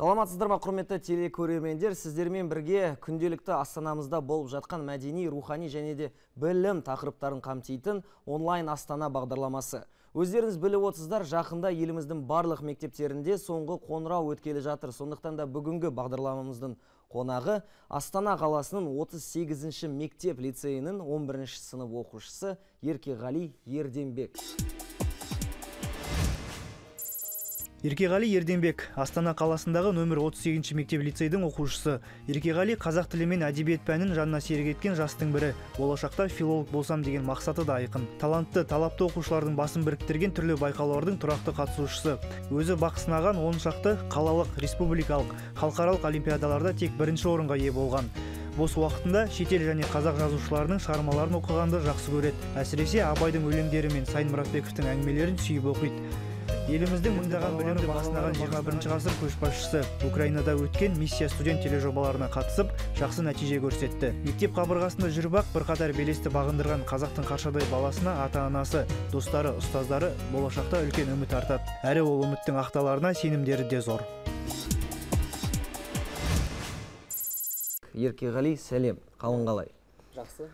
саламатсыздар ма құрметті телекөрермендер сіздермен бірге күнделікті астанамызда болып жатқан мәдени рухани және де білім тақырыптарын қамтитын онлайн астана бағдарламасы өздеріңіз біліп отырсыздар, жақында еліміздің барлық мектептерінде соңғы қоңырау өткелі жатыр сондықтан да бүгінгі бағдарламамыздың қонағы астана қаласының 38-ші мектеп лицейінің 11-ші сынып оқушысы еркеғали ерденбек Еркеғали Ерденбек Астана қаласындағы нөмір 38-ші мектеп лицейдің оқушысы. Еркеғали қазақ тілі мен әдебиет пәнін жанына серік еткен жастың бірі. Болашақта филолог болсам деген мақсаты да айқын. Талантты, талапты оқушылардың басын біріктірген түрлі байқаулардың тұрақты қатысушысы. Өзі бақ сынаған 10 шақты қалалық, республикалық, халықаралық олимпиадаларда тек бірінші орынға ие болған бос уақытында шетел және қазақ жазушыларының шығармаларын оқығанды жақсы көреді әсіресе абайдың өлеңдері мен сайын мұратбековтің әңгімелерін сүйіп оқиды еліміздің мыңдаған білімді жиырма бірінші ғасыр көшбасшысы украинада өткен миссия студент тележобаларына қатысып жақсы нәтиже көрсетті мектеп қабырғасында жүріп ақ бірқатар белесті бағындырған қазақтың қаршадай баласына ата анасы достары ұстаздары болашақта үлкен үміт артады әрі ол үміттің ақталарына сенімдері де зор еркеғали сәлем қалың қалай жақсы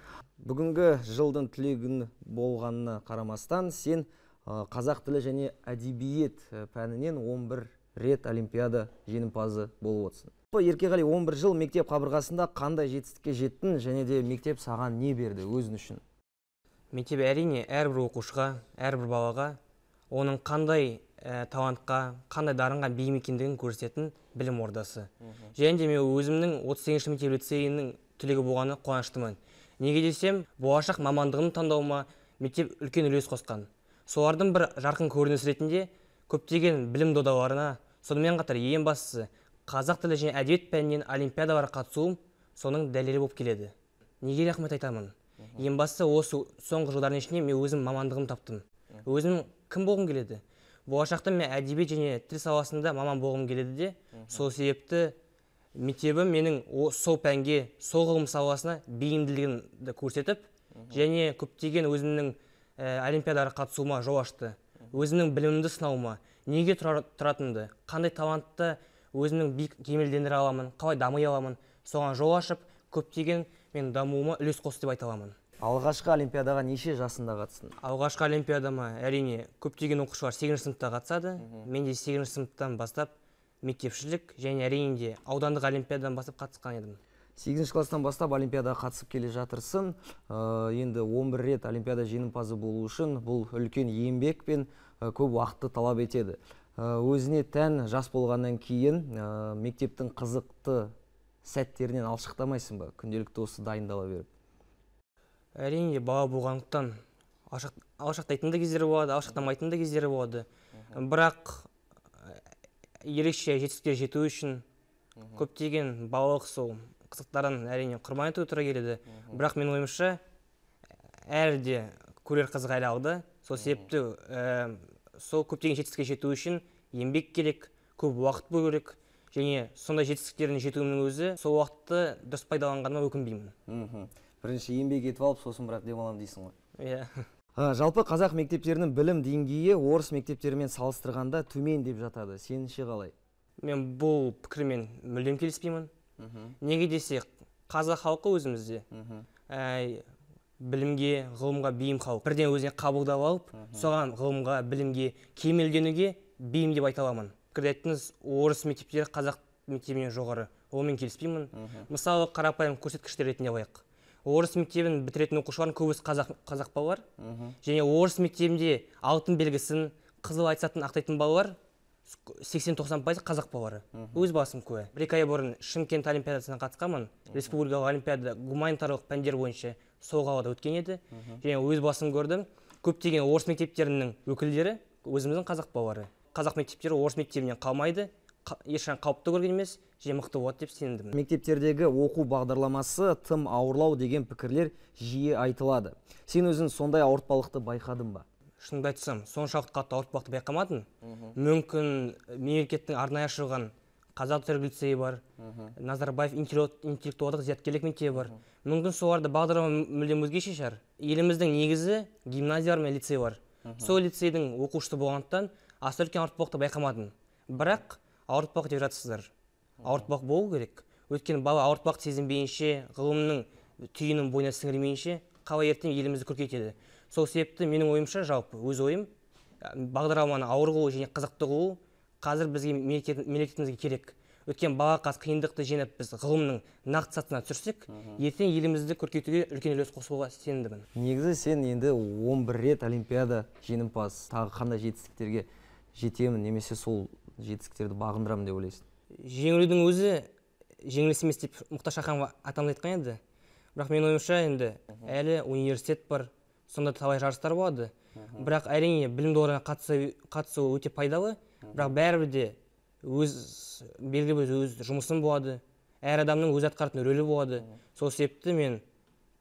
бүгінгі жылдың түлегін болғанына қарамастан сен Э, қазақ тілі және әдебиет э, пәнінен 11 рет олимпиада жеңімпазы болып отырсың еркеғали 11 жыл мектеп қабырғасында қандай жетістікке жеттің және де мектеп саған не берді өзің үшін мектеп әрине әрбір оқушыға әрбір балаға оның қандай ә, талантқа қандай дарынға бейім екендігін көрсететін білім ордасы және де мен өзімнің 38 сегізінші мектеп лицейінің түлегі болғаны қуаныштымын неге десем болашақ мамандығын таңдауыма мектеп үлкен үлес қосқан солардың бір жарқын көрінісі ретінде көптеген білім додаларына сонымен қатар ең бастысы қазақ тілі және әдебиет пәнінен олимпиадаларға қатысуым соның дәлелі болып келеді неге рахмет айтамын ең бастысы осы соңғы жылдардың ішінде мен өзім мамандығым таптым өзім кім болғым келеді болашақта мен әдебиет және тіл саласында маман болғым келеді де сол себепті мектебім менің сол пәнге сол ғылым саласына бейімділігімді көрсетіп және көптеген өзімнің Э, олимпиадаға қатысуыма жол ашты өзімнің білімімді сынауыма неге тұратынымды қандай талантты өзімнің биік кемелдендіре аламын қалай дами аламын соған жол ашып көптеген мен дамуыма үлес қосты деп айта аламын алғашқы олимпиадаға неше жасында қатыстың алғашқы олимпиадама әрине көптеген оқушылар сегізінші сыныпта қатысады мен де сегізінші сыныптан бастап мектепшілік және әрине де аудандық олимпиададан бастап қатысқан едім сегізінші класстан бастап олимпиадаға қатысып келе жатырсың ә, енді 11 рет олимпиада жеңімпазы болу үшін бұл үлкен еңбек пен э, көп уақытты талап етеді э, өзіне тән жас болғаннан кейін ә, мектептің қызықты сәттерінен алшықтамайсың ба күнделікті осы дайындала беріп әрине бала болғандықтан алшақтайтын да кездері болады алшақтамайтын да кездері болады бірақ ерекше жетістікке жету үшін көптеген балалық сол қызықтарын әрине құрбан етуге тура келеді бірақ менің ойымша ә, әлі де көрер қызық әлі алда сол себепті ә, сол көптеген жетістікке жету үшін еңбек керек көп уақыт бөлу керек және сондай жетістіктеріне жетуімнің өзі сол уақытты дұрыс пайдаланғаныма өкінбеймін мхм бірінші еңбек етіп алып сосын бірақ демаламын дейсің ғой иә yeah. Ә, жалпы қазақ мектептерінің білім деңгейі орыс мектептерімен салыстырғанда төмен деп жатады сеніңше қалай мен бұл пікірмен мүлдем келіспеймін неге десек қазақ халқы өзімізде ә, білімге ғылымға бейім халық бірден өзіне қабылдап алып соған ғылымға білімге кемелденуге бейім деп айта аламын пікірде айттыңыз орыс мектептері қазақ мектебінен жоғары онымен келіспеймін мысалы қарапайым көрсеткіштер ретінде алайық орыс мектебін бітіретін оқушылардың көбісі қазақ, қазақ балалар және орыс мектебінде алтын белгісін қызыл айсатын ақтайтын балалар сексен тоқсан пайызы қазақ балалары өз басым куә бір екі ай бұрын шымкент олимпиадасына қатысқанмын республикалық олимпиада гуманитарлық пәндер бойынша сол қалада өткен еді және өз басым көрдім көптеген орыс мектептерінің өкілдері өзіміздің қазақ балалары қазақ мектептері орыс мектебінен қалмайды ешқашан қауіпті көрген емес және мықты болады деп сенімдімін мектептердегі оқу бағдарламасы тым ауырлау деген пікірлер жиі айтылады сен өзің сондай ауыртпалықты байқадың ба шынымды айтсам соншалықты қатты ауыртпалықты байқамадым мүмкін мемлекеттің арнайы ашылған қазақ түрік лицейі бар назарбаев интеллектуалдық зияткерлік мектебі бар мүмкін соларда бағдарлама мүлдем өзгеше шығар еліміздің негізі гимназиялар мен лицей бар сол лицейдің оқушысы болғандықтан аса үлкен ауыртпалықты байқамадым бірақ ауыртпалық деп жатырсыздар ауыртпалық болу керек өйткені бала ауыртпалық сезінбейінше ғылымның түйінін бойына сіңірмейінше қалай ертең елімізді көркейтеді сол себепті менің ойымша жалпы өз ойым бағдарламаны ауыр қылу және қызықты қылу қазір бізге мемлекетімізге керек өткен баға қаз қиындықты жеңіп біз ғылымның нақты сатысына түсірсек ертең елімізді көркейтуге үлкен үлес қосуға сенімдімін негізі сен енді 11 рет олимпиада жеңімпаз тағы қандай жетістіктерге жетемін немесе сол жетістіктерді бағындырамын деп ойлайсың жеңілудің өзі жеңіліс емес деп мұхтар шаханов атамыз айтқан еді бірақ менің ойымша енді әлі университет бар сонда талай жарыстар болады бірақ әрине білім долларына қатысу, қатысу өте пайдалы бірақ бәрібір де өз белгілі бір өз жұмысым болады әр адамның өз атқаратын рөлі болады сол себепті мен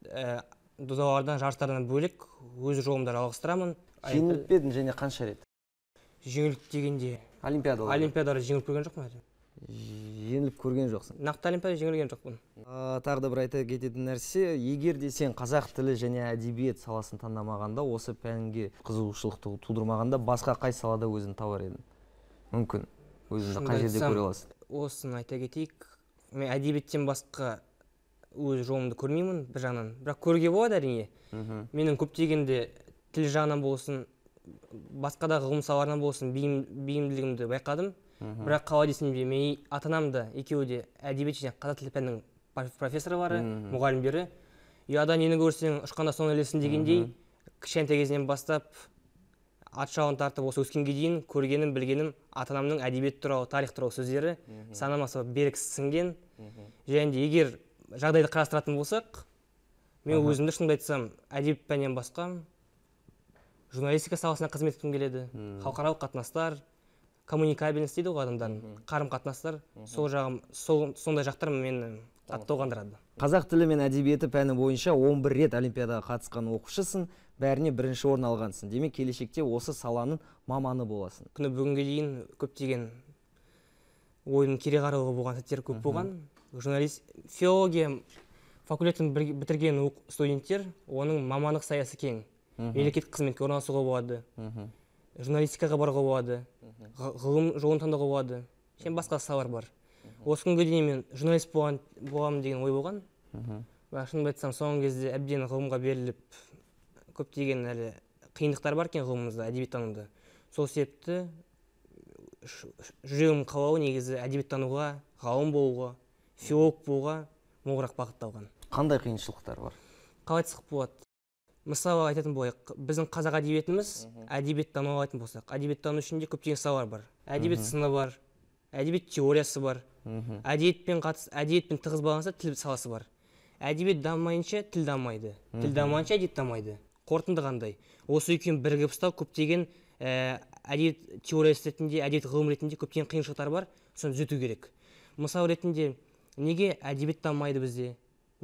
ә, додалардан жарыстардан бөлек өз жолымды жалғастырамын жеңіліп пе едің және қанша рет жеңіліп дегенде олимпиадалар олимпиадалар жеңіліп көрген жоқпын әлі жеңіліп көрген жоқсың нақты олимпиада жеңілген жоқпын тағы да бір айта кететін нәрсе егер де сен қазақ тілі және әдебиет саласын таңдамағанда осы пәнге қызығушылықты тудырмағанда басқа қай салада өзін табар едің мүмкін өзіңді қай жерде көре аласың осыны айта кетейік мен әдебиеттен басқа өз жолымды көрмеймін бір жағынан бірақ көруге болады әрине менің көптегенде тіл жағынан болсын басқа да ғылым салаларынан болсын бейім, бейімділігімді байқадым бірақ қалай десем де мен ата анам да екеуі де әдебиет және қазақ тілі пәнінің профессорлары мұғалімдері ұяда нені көрсең ұшқанда соны ілесің дегендей кішкентай кезінен бастап ат жалын тартып осы өскенге дейін көргенім білгенім ата анамның әдебиет туралы тарих туралы сөздері санама сол берік сіңген және де егер жағдайды қарастыратын болсақ мен өзімді шынымды айтсам әдебиет пәннен басқа журналистика саласына қызмет еткім келеді халықаралық қатынастар коммуникабельность дейді ғой адамдардың қарым қатынастар сол жағым сол сондай жақтар мені толғандырады қазақ тілі мен әдебиеті пәні бойынша 11 рет олимпиадаға қатысқан оқушысың бәріне бірінші орын алғансың демек келешекте осы саланың маманы боласың күні бүгінге дейін көптеген ойдың кереғарлығы болған сәттер көп болған журналист филология факультетін бітірген студенттер оның мамандық саясы кең мемлекеттік қызметке орналасуға болады журналистикаға баруға болады ғылым жолын таңдауға болады және басқа салалар бар осы күнге дейін мен журналист болған, боламын деген ой болған бірақ шынымды айтсам соңғы кезде әбден ғылымға беріліп көптеген әлі қиындықтар бар екен ғылымымызда әдебиеттануда сол себепті жүрегім қалауы негізі әдебиеттануға ғалым болуға филолог болуға молырақ бағытталған қандай қиыншылықтар бар қалай айтсақ болады мысалы айтатын болайық біздің қазақ әдебиетіміз әдебиеттану алатын болсақ әдебиеттану ішінде көптеген салалар бар әдебиет сыны бар әдебиет теориясы бар әдебиетпен қатыс әдебиетпен тығыз байланысты тіл саласы бар әдебиет дамымайынша тіл дамайды тіл дамығанша әдебиет дамайды қорытынды қандай осы екеуін бірігіп ұстау көптеген ә, әдебиет теориясы ретінде әдебиет ғылым ретінде көптеген қиыншылықтар бар соны түзету керек мысал ретінде неге әдебиет дамымайды бізде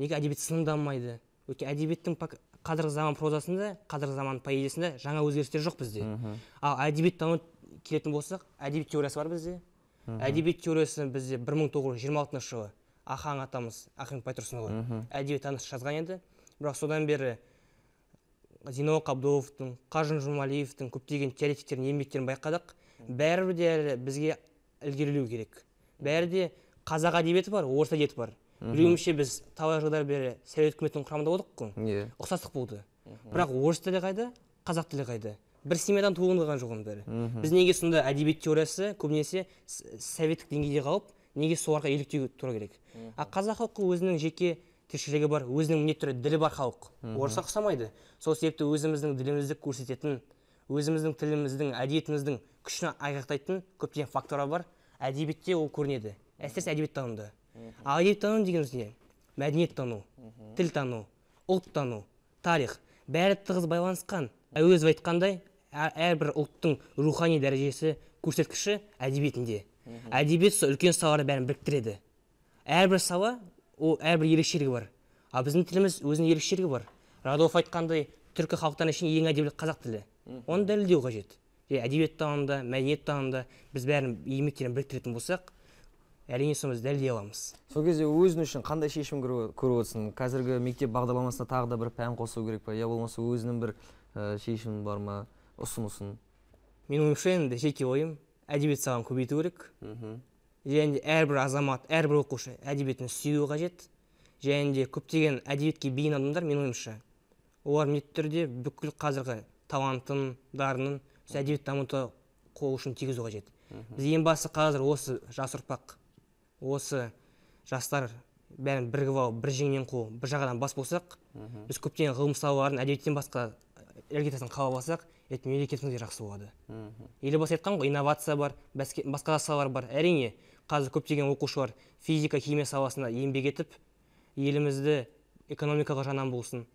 неге әдебиет сыны дамымайды өйткені әдебиеттің қазіргі заман прозасында қазіргі заман поэзиясында жаңа өзгерістер жоқ бізде ал әдебиеттану келетін болсақ әдебиет теориясы бар бізде әдебиет теориясын бізде бір мың тоғыз жүз жиырма алтыншы жылы ахаң атамыз ахмет байтұрсынұлы әдебиеттанушы жазған еді бірақ содан бері зинаур қабдоловтың қажым жұмалиевтің көптеген теоретиктердің еңбектерін байқадық бәрібір де әлі бізге ілгерілеу керек бәрі де қазақ әдебиеті бар орыс әдебиеті бар біреуімізше біз талай жылдар бері совет үкіметінің құрамында болдық қой иә ұқсастық болды бірақ орыс тілі қайда қазақ тілі қайда бір семьядан туындаған жоқ оның бәрі біз неге сонда әдебиет теориясы көбінесе советтік деңгейде қалып неге соларға еліктеуге тура керек а қазақ халқы өзінің жеке тіршілігі бар өзінің міндетті түрі ділі бар халық орысқа ұқсамайды сол себепті өзіміздің ділімізді көрсететін өзіміздің тіліміздің әдебиетіміздің күшін айғақтайтын көптеген факторлар бар әдебиетте ол көрінеді әсіресе әдебиеттануда ал әдебиеттану деген тіл мәдениеттану тілтану ұлттану тарих бәрі тығыз байланысқан әуезов айтқандай ә, әрбір ұлттың рухани дәрежесі көрсеткіші әдебиетінде әдебиет сол үлкен салаларды бәрін біріктіреді әрбір сала ол әрбір ерекшелігі бар ал біздің тіліміз өзінің ерекшелігі бар радов айтқандай түркі халықтарының ішінде ең әдеби қазақ тілі оны дәлелдеу қажет әдебиет мәдениет мәдениеттанымда біз бәрін еңбектерін біріктіретін болсақ әрине соны дәлелдей аламыз сол кезде өзің үшін қандай шешім көріп отырсың қазіргі мектеп бағдарламасына тағы да бір пән қосу керек па я болмаса өзінің бір ә, шешімі бар ма ұсынысын менің ойымша енді жеке ойым әдебиет саланы көбейту керек және әрбір азамат әрбір оқушы әдебиетін сүюі қажет және де көптеген әдебиетке бейім адамдар менің ойымша олар міндетті түрде бүкіл қазіргі талантын дарынын әдебиетті дамытуға қол ұшын тигізу қажет біз ең бастысы қазір осы жас ұрпақ осы жастар бәрін бірігіп алып бір жеңнен қу бір жағадан бас болсақ біз көптеген ғылым салаларын әдебиеттен басқа іргетасын қалап алсақ ертең мемлекетіміз де жақсы болады елбасы айтқан ғой инновация бар басқа да салалар бар әрине қазір көптеген оқушылар физика химия саласында еңбек етіп елімізді экономикалық жағынан болсын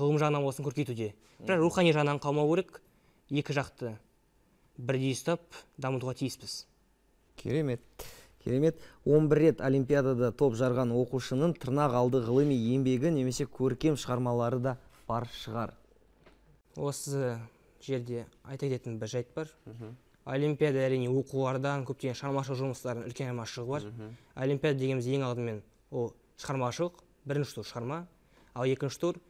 ғылым жағынан болсын көркейтуде бірақ рухани жағынан қалмау керек екі жақты бірдей ұстап дамытуға тиіспіз керемет керемет 11 рет олимпиадада топ жарған оқушының тырнақ алды ғылыми еңбегі немесе көркем шығармалары да бар шығар осы жерде айта кететін бір жайт бар олимпиада әрине оқулардан көптеген шығармашылық жұмыстардың үлкен айырмашылығы бар олимпиада дегеніміз ең алдымен ол шығармашылық бірінші тур шығарма ал екінші тур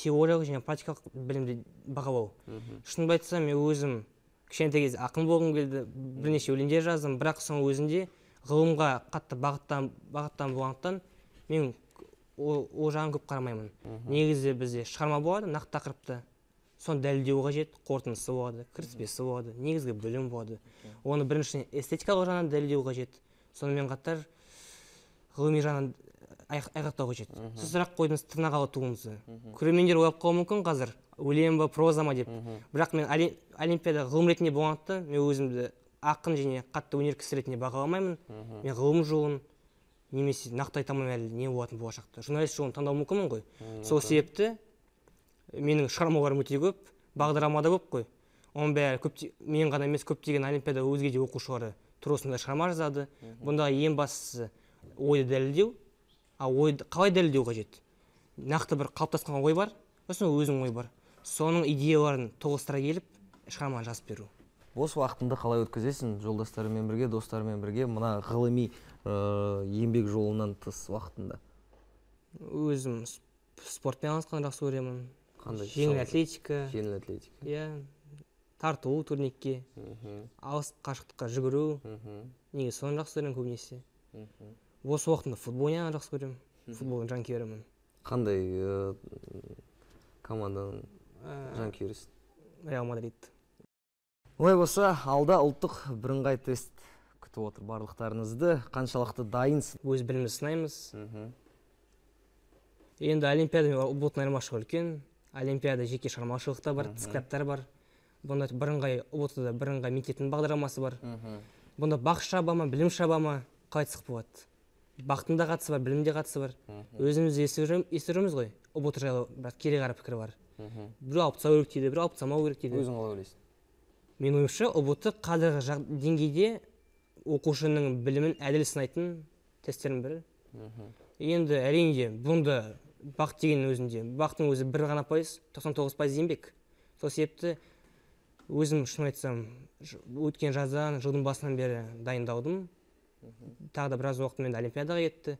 теориялық және практикалық білімді бағалау шынымды айтсам мен өзім кішкентай кезде ақын болғым келді бірнеше өлеңдер жаздым бірақ соның өзінде ғылымға қатты бағыттан бағыттан болғандықтан мен ол, ол жағын көп қарамаймын негізі бізде шығарма болады нақты тақырыпты соны дәлелдеу қажет қорытындысы болады кіріспесі болады негізгі білім болады оны біріншіден эстетикалық жағынан дәлелдеу қажет сонымен қатар ғылыми жағынан айғақтау қажет сіз сұрақ қойдыңыз тырнақалы туындысы көрермендер ойлап қалуы мүмкін қазір өлең ба проза ма деп бірақ мен олимпиада ғылым ретінде болғандықтан мен өзімді ақын және қатты өнер кісі ретінде бағаламаймын мен ғылым жолын немесе нақты айта алмаймын әлі не болатынын болашақта журналист жолын таңдауым мүмкінмін ғой сол себепті менің шығармаларым өте көп бағдарлама да көп қой оның бәрі көп мен ғана емес көптеген олимпиада өзге де оқушылары тура шығарма жазады бұнда ең бастысы ойды дәлелдеу ал ойды қалай дәлелдеу қажет нақты бір қалыптасқан ой бар сосын өзің ой бар соның идеяларын тоғыстыра келіп шығарманы жазып беру бос уақытыңды қалай өткізесің жолдастарыңмен бірге достарыңмен бірге мына ғылыми ә, еңбек жолынан тыс уақытында өзім спортпен айналысқанды жақсы көремін қандай жеңіл атлетика жеңіл атлетика иә тарту турникке мхм алыс қашықтыққа жүгіру мхм негізі соны жақсы көремін көбінесе мхм бос уақытымда футбол ойнағанды жақсы көремін футболдың жанкүйерімін қандай команданың ә, жанкүйерісің реал мадрид олай болса алда ұлттық бірыңғай тест күтіп отыр барлықтарыңызды қаншалықты дайынсыз өз білімімізді сынаймыз енді олимпиада ұбт айырмашылығы үлкен олимпиада жеке шығармашылық та бар кітаптар бар бұнда бірыңғай ұбт да бірыңғай мектептің бағдарламасы бар бұнда бақ шаба ма білім шаба ма қалай айтсақ болады бақтың да қатысы бар білімде қатысы бар өзіміз естіп ғой ұбт жайлы бірақ кереғара пікір бар біреу алып тастау керек дейді біреу алып тастамау керек дейді өзің қалай ойлайсың менің ойымша ұбт қазіргі деңгейде оқушының білімін әділ сынайтын тесттердің бірі енді әрине бұнда бақ деген өзінде бақтың өзі бір ғана пайыз тоқсан тоғыз пайыз еңбек сол себепті өзім шын айтсам өткен жаздан жылдың басынан бері дайындаудым тағы да біраз уақытым енді олимпиадаға кетті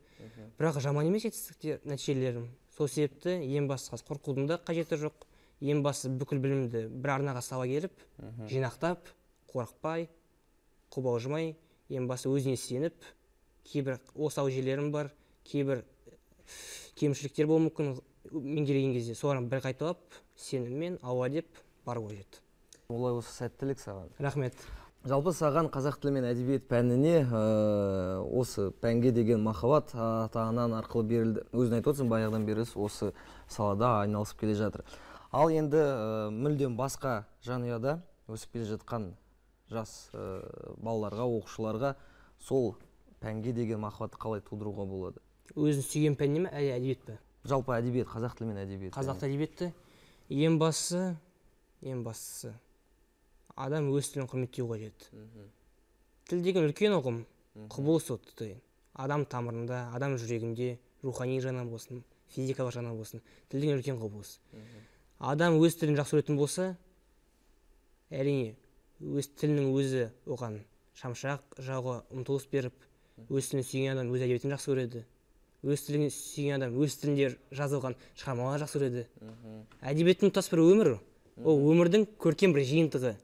бірақ жаман емес жетістіктер нәтижелерім сол себепті ең бастысы қорқудың да қажеті жоқ ең бастысы бүкіл білімді бір арнаға сала келіп жинақтап қорықпай қобалжымай ең басты өзіне сеніп кейбір осал жерлерім бар кейбір э, кемшіліктер болуы мүмкін меңгерген кезде соларын бір қайталап сеніммен ауа деп ғой жет олай болса сәттілік саған рахмет жалпы саған қазақ тілі мен әдебиет пәніне ә, осы пәнге деген махаббат ата анаң арқылы берілді өзің айтып отырсың баяғыдан бері осы салада айналысып келе жатыр ал енді ә, мүлдем басқа жанұяда өсіп келе жатқан жас ә, балаларға оқушыларға сол пәнге деген махаббатты қалай тудыруға болады өзінің сүйген пән ме әлде әдебиет пе жалпы әдебиет қазақ тілі мен әдебиет қазақ әдебиетті ең бастысы ең бастысы адам өз тілін құрметтеу қажет тіл деген үлкен ұғым құбылыс ол адам тамырында адам жүрегінде рухани жағынан болсын физикалық жағынан болсын тіл деген үлкен құбылыс адам өз тілін жақсы көретін болса әрине өз тілінің өзі оған шамшақ жағы ұмтылыс беріп өз тілін сүйген адам өз әдебиетін жақсы көреді өз тілін сүйген адам өз тілінде жазылған шығармаларды жақсы көреді әдебиеттің тұтас бір өмір ол өмірдің көркем бір жиынтығы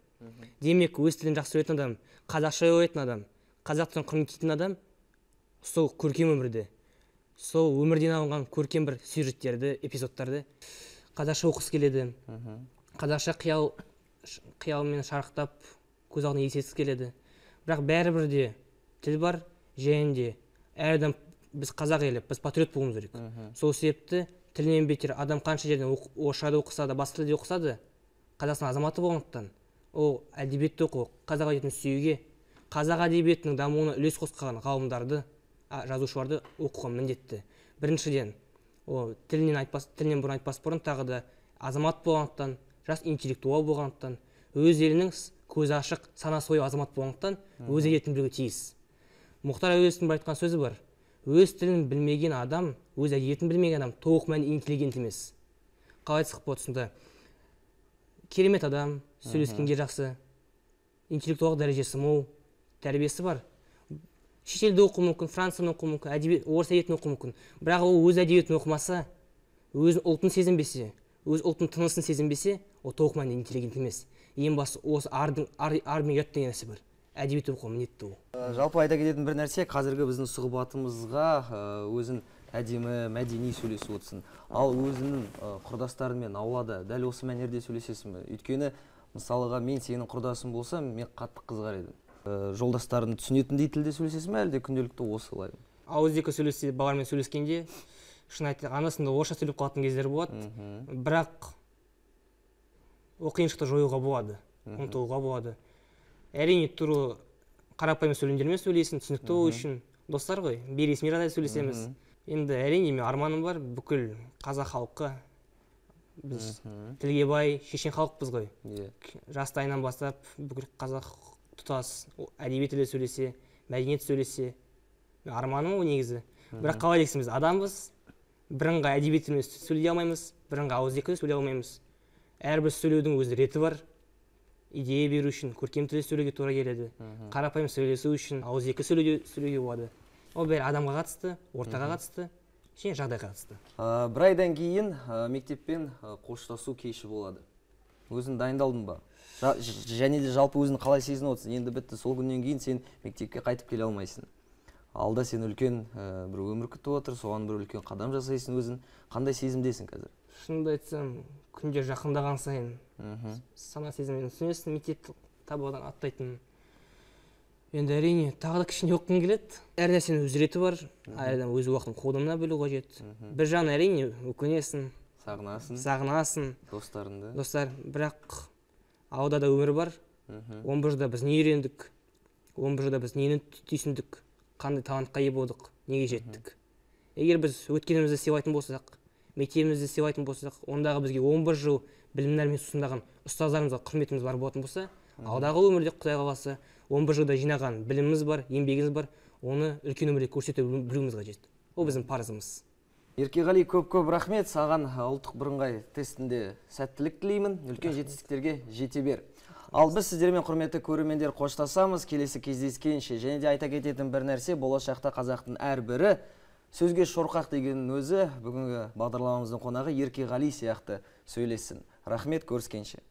демек өз тілін жақсы көретін адам қазақша ойлайтын адам қазақ тілін құрметтейтін адам сол көркем өмірді сол өмірден алынған көркем бір сюжеттерді эпизодтарды қазақша оқысы келеді қазақша қиял қиялмен шарықтап көз алдына келеді бірақ бәрібір де тіл бар және де әр адам біз қазақ елі біз патриот болуымыз керек сол себепті тілінен бетер адам қанша жерден орысша да оқыса да басқа тілде оқыса да қазақстан азаматы болғандықтан ол әдебиетті оқу қазақ әдебиетін сүюге қазақ әдебиетінің дамуына үлес қосқан ғалымдарды жазушыларды оқуға міндетті біріншіден ол тілінен айтпас тілінен бұрын айтпас бұрын тағы да азамат болғандықтан жас интеллектуал болғандықтан өз елінің көзі ашық санасы ой азамат болғандықтан өз әдетін білуге тиіс мұхтар әуезовтің бір айтқан сөзі бар өз тілін білмеген адам өз әдебиетін білмеген адам толық мәнінде интеллигент емес қалай айтсақ болады сонда керемет адам сөйлескенге жақсы интеллектуалдық дәрежесі мол тәрбиесі бар шетелде оқуы мүмкін францияны оқуы мүмкін әдеби орыс әдебиетін оқуы мүмкін бірақ ол өз әдебиетін оқымаса өз ұлтын сезінбесе өз ұлтының тынысын сезінбесе ол толық мәнде интеллигент емес ең бастысы осы ардың ар, ар мен ұят деген нәрсе бар әдебиет оқу міндетті ол ә, жалпы айта кететін бір нәрсе қазіргі біздің сұхбатымызға ә, өзін әдемі мәдени сөйлесіп отырсың ал өзіңнің ә, құрдастарыңмен аулада дәл осы мәнерде сөйлесесің бе өйткені мысалға мен сенің құрдасым болсам мен қатты қызығар едім ә, э, жолдастарын түсінетіндей тілде сөйлесесің ба әлде күнделікті осылай ауызекі сөйлесе балалармен сөйлескенде шын айтайын анасында орысша сөйлеп қалатын кездер болады бірақ ол қиыншылықты жоюға болады ұмтылуға болады әрине тура қарапайым сөйлемдермен сөйлейсің түсінікті болу үшін достар ғой бейресми жағдайда сөйлесеміз енді әрине менің арманым бар бүкіл қазақ халқы біз тілге бай шешен халықпыз ғой иә жастайынан бастап бүкіл қазақ тұтас әдеби тілде сөйлесе мәдениет сөйлесе арманым ғой негізі бірақ қалай дейсің біз адамбыз бірыңғай әдеби тілмен сөйлей алмаймыз бірыңғай ауызекі сөйлей алмаймыз әрбір сөйлеудің өз реті бар идея беру үшін көркем тілде сөйлеуге тура келеді қарапайым сөйлесу үшін ауызекі сөйлеуге болады ол бәрі адамға қатысты ортаға қатысты және жағдайға қатысты бір айдан кейін мектеппен қоштасу кеші болады өзің дайындалдың ба және де жалпы өзін қалай сезініп отырсың енді бітті сол күннен кейін сен мектепке қайтып келе алмайсың алда сен үлкен ә, бір өмір күтіп отыр соған бір үлкен қадам жасайсың өзің қандай сезімдесің қазір шынымды айтсам күндер жақындаған сайын мхм сана сезіммен түсінесің мектепті табадан аттайтынын енді әрине тағы да кішкене оқығың келеді әр нәрсенің өз реті бар әр адам өз уақытын қолдана білу қажет бір жағынан әрине өкінесің сағынасың сағынасың достарыңды достар бірақ Ауда да өмір бар он бір жылда біз не үйрендік он бір жылда біз нені түйсіндік қандай талантқа ие болдық неге жеттік егер біз өткенімізді сыйлайтын болсақ мектебімізді сыйлайтын болсақ ондағы бізге 11 жыл мен сусындаған ұстаздарымызға құрметіміз бар болатын болса алдағы өмірде құдай қаласа 11 жылда жинаған біліміміз бар еңбегіміз бар оны үлкен өмірде көрсете білуіміз қажет ол біздің парызымыз еркеғали көп көп рахмет саған ұлттық бірыңғай тестінде сәттілік тілеймін үлкен жетістіктерге жете бер ал біз сіздермен құрметті көрермендер қоштасамыз келесі кездескенше және де айта кететін бір нәрсе болашақта қазақтың әрбірі сөзге шорқақ дегеннің өзі бүгінгі бағдарламамыздың қонағы еркеғали сияқты сөйлессін рахмет көріскенше